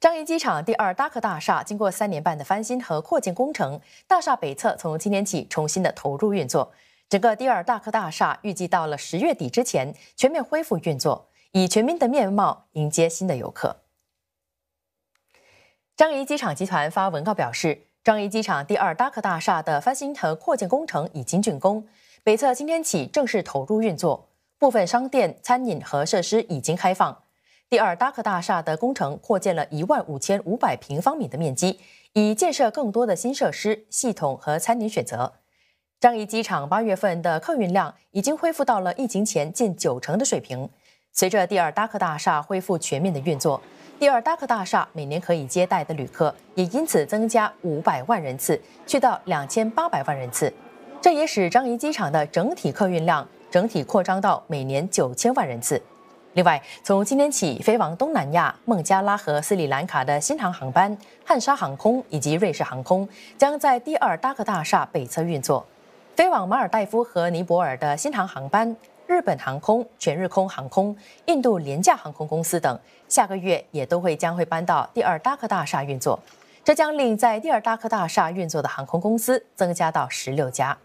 樟宜机场第二搭客大厦经过三年半的翻新和扩建工程，大厦北侧从今天起重新的投入运作。整个第二大客大厦预计到了十月底之前全面恢复运作，以全民的面貌迎接新的游客。樟宜机场集团发文告表示，樟宜机场第二大客大厦的翻新和扩建工程已经竣工，北侧今天起正式投入运作，部分商店、餐饮和设施已经开放。第二达克大厦的工程扩建了一万五千五百平方米的面积，以建设更多的新设施、系统和餐饮选择。樟宜机场八月份的客运量已经恢复到了疫情前近九成的水平。随着第二达克大厦恢复全面的运作，第二达克大厦每年可以接待的旅客也因此增加五百万人次，去到两千八百万人次。这也使樟宜机场的整体客运量整体扩张到每年九千万人次。另外，从今天起，飞往东南亚、孟加拉和斯里兰卡的新航航班、汉莎航空以及瑞士航空将在第二达克大厦北侧运作；飞往马尔代夫和尼泊尔的新航航班、日本航空、全日空航空、印度廉价航空公司等，下个月也都会将会搬到第二达克大厦运作。这将令在第二达克大厦运作的航空公司增加到十六家。